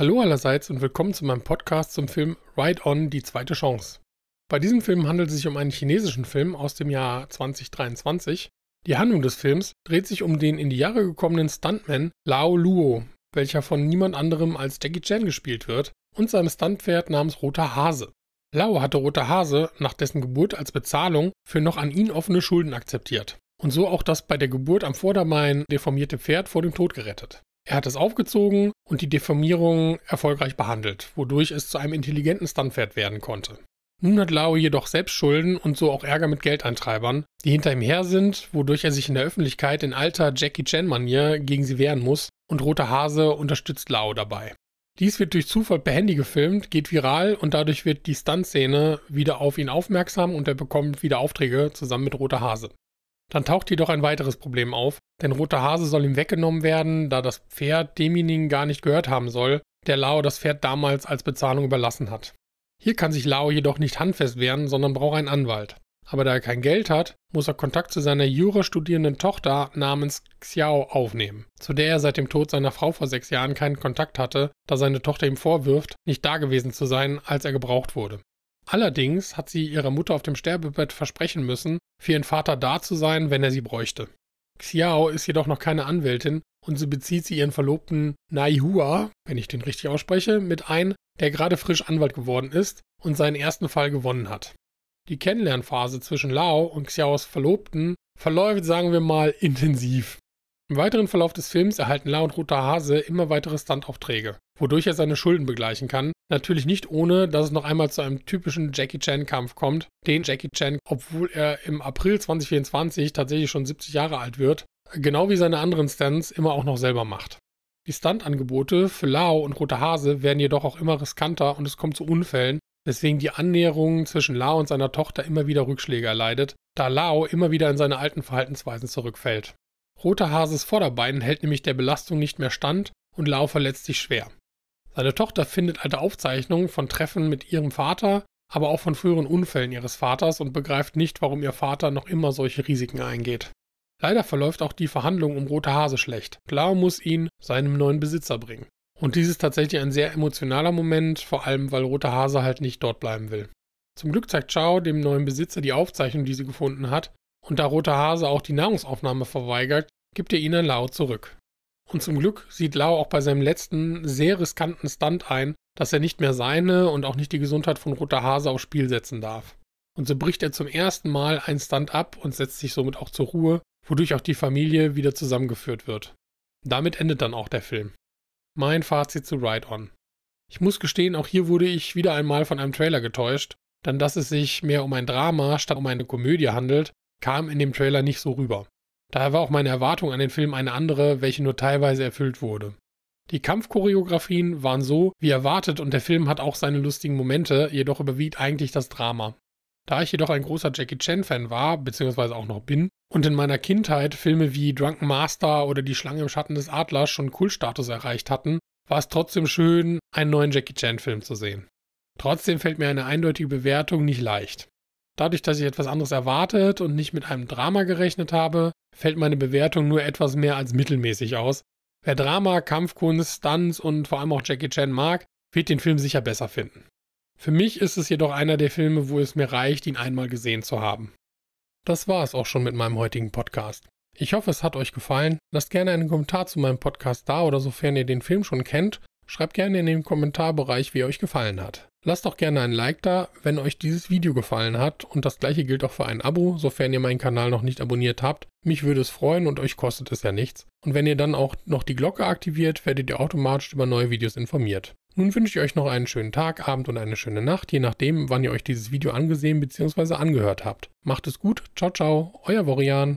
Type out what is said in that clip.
Hallo allerseits und willkommen zu meinem Podcast zum Film Ride On, die zweite Chance. Bei diesem Film handelt es sich um einen chinesischen Film aus dem Jahr 2023. Die Handlung des Films dreht sich um den in die Jahre gekommenen Stuntman Lao Luo, welcher von niemand anderem als Jackie Chan gespielt wird, und seinem Stuntpferd namens Roter Hase. Lao hatte Roter Hase nach dessen Geburt als Bezahlung für noch an ihn offene Schulden akzeptiert und so auch das bei der Geburt am Vordermain deformierte Pferd vor dem Tod gerettet. Er hat es aufgezogen, und die Deformierung erfolgreich behandelt, wodurch es zu einem intelligenten Stunpferd werden konnte. Nun hat Lao jedoch selbst Schulden und so auch Ärger mit Geldeintreibern, die hinter ihm her sind, wodurch er sich in der Öffentlichkeit in alter Jackie Chan-Manier gegen sie wehren muss und Roter Hase unterstützt Lao dabei. Dies wird durch Zufall per Handy gefilmt, geht viral und dadurch wird die Stuntszene wieder auf ihn aufmerksam und er bekommt wieder Aufträge zusammen mit Roter Hase. Dann taucht jedoch ein weiteres Problem auf, denn Roter Hase soll ihm weggenommen werden, da das Pferd demjenigen gar nicht gehört haben soll, der Lao das Pferd damals als Bezahlung überlassen hat. Hier kann sich Lao jedoch nicht handfest wehren, sondern braucht einen Anwalt. Aber da er kein Geld hat, muss er Kontakt zu seiner Jura studierenden Tochter namens Xiao aufnehmen, zu der er seit dem Tod seiner Frau vor sechs Jahren keinen Kontakt hatte, da seine Tochter ihm vorwirft, nicht da gewesen zu sein, als er gebraucht wurde. Allerdings hat sie ihrer Mutter auf dem Sterbebett versprechen müssen, für ihren Vater da zu sein, wenn er sie bräuchte. Xiao ist jedoch noch keine Anwältin und so bezieht sie ihren Verlobten Nai Hua, wenn ich den richtig ausspreche, mit ein, der gerade frisch Anwalt geworden ist und seinen ersten Fall gewonnen hat. Die Kennenlernphase zwischen Lao und Xiaos Verlobten verläuft, sagen wir mal, intensiv. Im weiteren Verlauf des Films erhalten La und Roter Hase immer weitere Stuntaufträge, wodurch er seine Schulden begleichen kann. Natürlich nicht ohne, dass es noch einmal zu einem typischen Jackie Chan-Kampf kommt, den Jackie Chan, obwohl er im April 2024 tatsächlich schon 70 Jahre alt wird, genau wie seine anderen Stunts immer auch noch selber macht. Die Stuntangebote für Lao und Roter Hase werden jedoch auch immer riskanter und es kommt zu Unfällen, weswegen die Annäherung zwischen Lao und seiner Tochter immer wieder Rückschläge erleidet, da Lao immer wieder in seine alten Verhaltensweisen zurückfällt. Roter Hases Vorderbein hält nämlich der Belastung nicht mehr stand und Lau verletzt sich schwer. Seine Tochter findet alte Aufzeichnungen von Treffen mit ihrem Vater, aber auch von früheren Unfällen ihres Vaters und begreift nicht, warum ihr Vater noch immer solche Risiken eingeht. Leider verläuft auch die Verhandlung um Roter Hase schlecht. Lau muss ihn seinem neuen Besitzer bringen. Und dies ist tatsächlich ein sehr emotionaler Moment, vor allem weil Roter Hase halt nicht dort bleiben will. Zum Glück zeigt Chao dem neuen Besitzer die Aufzeichnung, die sie gefunden hat, und da Roter Hase auch die Nahrungsaufnahme verweigert, gibt er ihnen Lao zurück. Und zum Glück sieht Lao auch bei seinem letzten, sehr riskanten Stunt ein, dass er nicht mehr seine und auch nicht die Gesundheit von Roter Hase aufs Spiel setzen darf. Und so bricht er zum ersten Mal einen Stunt ab und setzt sich somit auch zur Ruhe, wodurch auch die Familie wieder zusammengeführt wird. Damit endet dann auch der Film. Mein Fazit zu Ride On. Ich muss gestehen, auch hier wurde ich wieder einmal von einem Trailer getäuscht, dann dass es sich mehr um ein Drama statt um eine Komödie handelt, kam in dem Trailer nicht so rüber. Daher war auch meine Erwartung an den Film eine andere, welche nur teilweise erfüllt wurde. Die Kampfchoreografien waren so, wie erwartet, und der Film hat auch seine lustigen Momente, jedoch überwiegt eigentlich das Drama. Da ich jedoch ein großer Jackie Chan-Fan war, beziehungsweise auch noch bin, und in meiner Kindheit Filme wie Drunken Master oder Die Schlange im Schatten des Adlers schon Kultstatus erreicht hatten, war es trotzdem schön, einen neuen Jackie Chan-Film zu sehen. Trotzdem fällt mir eine eindeutige Bewertung nicht leicht. Dadurch, dass ich etwas anderes erwartet und nicht mit einem Drama gerechnet habe, fällt meine Bewertung nur etwas mehr als mittelmäßig aus. Wer Drama, Kampfkunst, Stunts und vor allem auch Jackie Chan mag, wird den Film sicher besser finden. Für mich ist es jedoch einer der Filme, wo es mir reicht, ihn einmal gesehen zu haben. Das war es auch schon mit meinem heutigen Podcast. Ich hoffe, es hat euch gefallen. Lasst gerne einen Kommentar zu meinem Podcast da oder sofern ihr den Film schon kennt, Schreibt gerne in den Kommentarbereich, wie euch gefallen hat. Lasst auch gerne ein Like da, wenn euch dieses Video gefallen hat und das gleiche gilt auch für ein Abo, sofern ihr meinen Kanal noch nicht abonniert habt. Mich würde es freuen und euch kostet es ja nichts. Und wenn ihr dann auch noch die Glocke aktiviert, werdet ihr automatisch über neue Videos informiert. Nun wünsche ich euch noch einen schönen Tag, Abend und eine schöne Nacht, je nachdem, wann ihr euch dieses Video angesehen bzw. angehört habt. Macht es gut, ciao ciao, euer Vorian.